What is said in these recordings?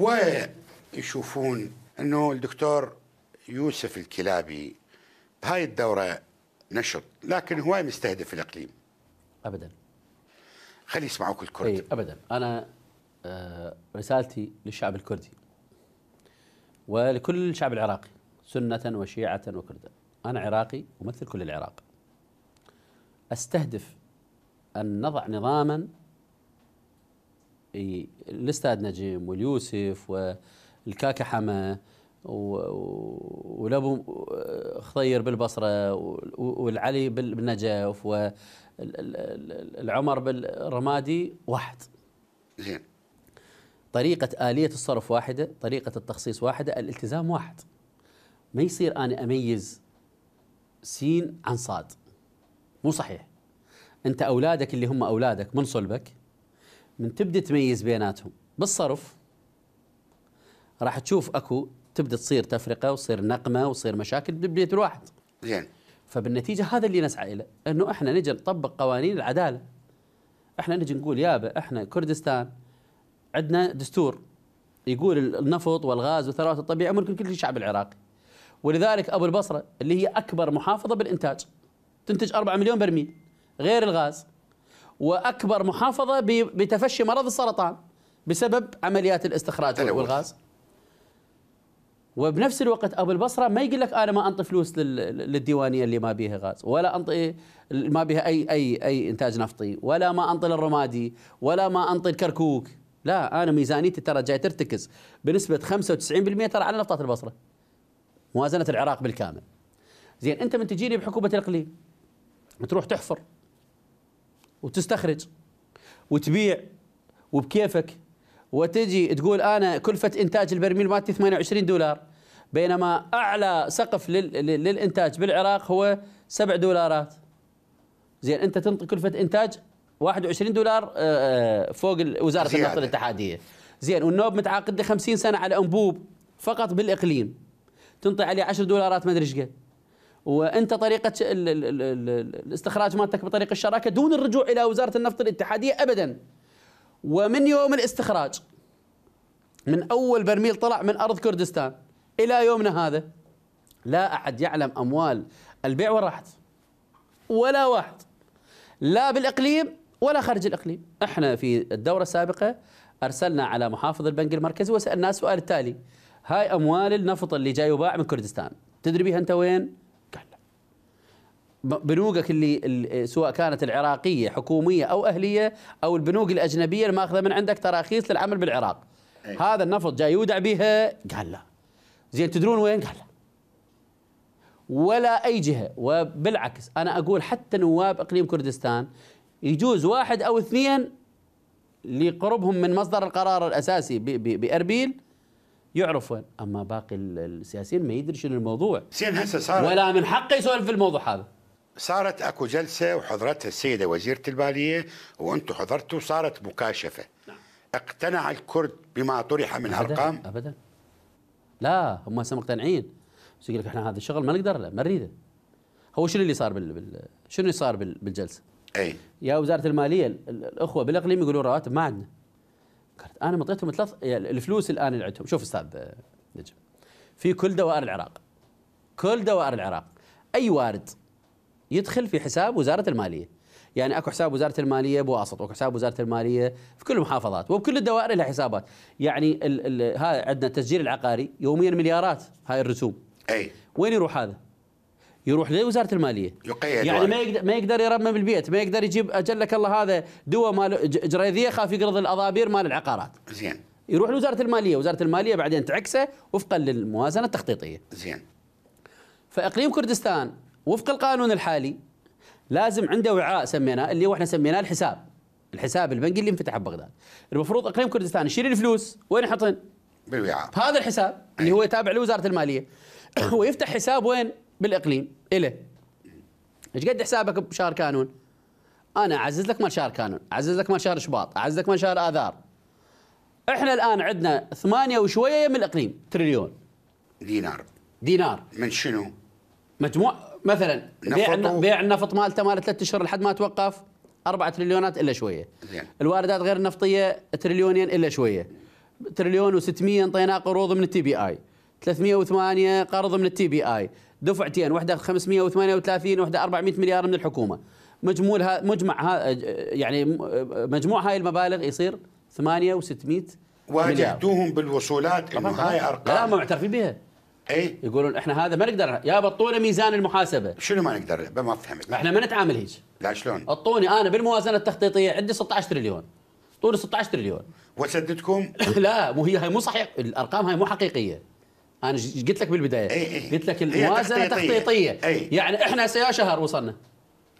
هواية يشوفون أنه الدكتور يوسف الكلابي بهاي الدورة نشط لكن هواية مستهدف الإقليم أبدا خلي يسمعوا كل كرد أي أبدا أنا آه، رسالتي للشعب الكردي ولكل الشعب العراقي سنة وشيعة وكردا أنا عراقي ومثل كل العراق أستهدف أن نضع نظاما الاستاذ نجيم واليوسف والكاكا حما ولابو خطير بالبصره والعلي بالنجف والعمر بالرمادي واحد زين طريقة آلية الصرف واحدة طريقة التخصيص واحدة الالتزام واحد ما يصير أنا أميز سين عن صاد مو صحيح أنت أولادك اللي هم أولادك من صلبك من تبدا تميز بيناتهم بالصرف راح تشوف اكو تبدا تصير تفرقه وتصير نقمه وتصير مشاكل ببيت الواحد. زين. فبالنتيجه هذا اللي نسعى اليه، انه احنا نجي نطبق قوانين العداله. احنا نجي نقول يابا احنا كردستان عندنا دستور يقول النفط والغاز والثروات الطبيعيه ممكن كل الشعب العراقي. ولذلك ابو البصره اللي هي اكبر محافظه بالانتاج تنتج 4 مليون برميل غير الغاز واكبر محافظه بتفشي مرض السرطان بسبب عمليات الاستخراج والغاز وبنفس الوقت ابو البصره ما يقول لك انا ما انطي فلوس للديوانيه اللي ما بيها غاز ولا انطي ما بيها اي اي اي انتاج نفطي ولا ما انطي للرمادي ولا ما انطي الكركوك لا انا ميزانيتي ترى جاي ترتكز بنسبه 95% ترى على نفطات البصره موازنه العراق بالكامل زين انت من تجيني بحكومه الاقليم تروح تحفر وتستخرج وتبيع وبكيفك وتجي تقول انا كلفه انتاج البرميل مالتي 28 دولار بينما اعلى سقف للانتاج بالعراق هو 7 دولارات زين انت تنطي كلفه انتاج 21 دولار آه، آه، فوق وزاره النفط الاتحاديه زين والنوب متعاقد له 50 سنه على انبوب فقط بالاقليم تنطي عليه 10 دولارات ما ادري ايش قد وانت طريقه الاستخراج مالتك بطريق الشراكه دون الرجوع الى وزاره النفط الاتحاديه ابدا ومن يوم الاستخراج من اول برميل طلع من ارض كردستان الى يومنا هذا لا احد يعلم اموال البيع والرهط ولا واحد لا بالاقليم ولا خارج الاقليم احنا في الدوره السابقه ارسلنا على محافظ البنك المركزي وسالناه السؤال التالي هاي اموال النفط اللي جاي يباع من كردستان تدري بيها انت وين بنوقك اللي آه، سواء كانت العراقيه حكوميه او اهليه او البنوك الاجنبيه اللي ماخذه من عندك تراخيص للعمل بالعراق أي. هذا النفط جاي يودع بها قال لا زين تدرون وين قال لا ولا اي جهه وبالعكس انا اقول حتى نواب اقليم كردستان يجوز واحد او اثنين لقربهم من مصدر القرار الاساسي باربيل يعرف وين اما باقي السياسيين ما يدري شنو الموضوع زين هسه صار ولا من حقه يسولف في الموضوع هذا صارت اكو جلسه وحضرتها السيده وزيره الماليه وانتم حضرتوا صارت مكاشفه نعم. اقتنع الكرد بما طرح من أبداً ارقام ابدا لا هم هسه مقتنعين بس يقول لك احنا هذا الشغل ما نقدر له ما نريده هو شنو اللي صار بال... بال... شنو اللي صار بال... بالجلسه؟ اي يا وزاره الماليه الاخوه بالاقليم يقولون رواتب ما عندنا قالت انا معطيتهم ثلاث الفلوس الان اللي عندهم شوف استاذ نجم في كل دوائر العراق كل دوائر العراق اي وارد يدخل في حساب وزاره الماليه يعني اكو حساب وزاره الماليه بواسط واكو حساب وزاره الماليه في كل المحافظات وبكل الدوائر لها حسابات يعني ال ال ها عندنا التسجيل العقاري يوميا مليارات هاي الرسوم اي وين يروح هذا يروح لوزاره الماليه يقيد يعني ما يقدر ما يقدر يرمم البيت ما يقدر يجيب اجلك الله هذا دواء مال جريذيه خاف يقرض الاضابير مال العقارات زين يروح لوزاره الماليه وزاره الماليه بعدين تعكسه وفقا للموازنه التخطيطيه زين فاقليم كردستان وفق القانون الحالي لازم عنده وعاء سميناه اللي هو احنا سميناه الحساب الحساب البنكي اللي انفتح ببغداد المفروض اقليم كردستان يشيل الفلوس وين يحطن؟ بالوعاء هذا الحساب اللي هو تابع لوزاره الماليه ويفتح حساب وين؟ بالاقليم اله ايش قد حسابك بشهر كانون؟ انا اعزز لك مال شهر كانون، اعزز لك مال شهر شباط، اعزز لك مال شهر اذار. احنا الان عندنا ثمانية وشويه من الاقليم تريليون دينار دينار من شنو؟ مجموع مثلا بيع بيع النفط مالته مال ثلاث اشهر لحد ما توقف 4 تريليونات الا شويه زين. الواردات غير النفطيه تريليونين الا شويه تريليون و600 انطيناه قروض من التي بي اي 308 قرض من التي بي اي دفعتين واحده 538 واحده 400 مليار من الحكومه مجموع مجمع ها يعني مجموع هاي المبالغ يصير 8 و600 واجهتوهم بالوصولات انه هاي ارقام لا ما معترفين بها اي يقولون احنا هذا ما نقدر يا بطونا ميزان المحاسبه شنو ما نقدر ما فهمت احنا ما نتعامل هيك لا شلون اعطوني انا بالموازنه التخطيطيه عندي 16 تريليون طول 16 تريليون واسددكم لا مو هي هاي مو صحيح الارقام هاي مو حقيقيه انا قلت لك بالبدايه أي أي. قلت لك الموازنه تخطيطيه, تخطيطية. أي. يعني احنا يا شهر وصلنا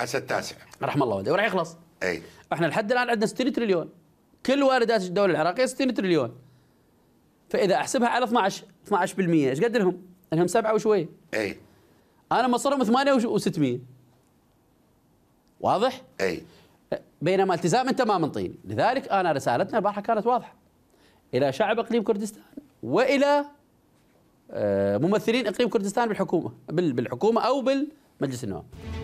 هسه التاسع رحم الله والديك وراح يخلص اي احنا لحد الان عندنا 60 تريليون كل واردات الدوله العراقيه 60 تريليون فاذا احسبها على 12 12% ايش قد لهم؟ لهم سبعه وشويه اي انا مصرهم 8 و600 واضح؟ اي بينما التزام انت ما منطيني، لذلك انا رسالتنا البارحه كانت واضحه الى شعب اقليم كردستان والى آه، ممثلين اقليم كردستان بالحكومه بالحكومه او بالمجلس النواب.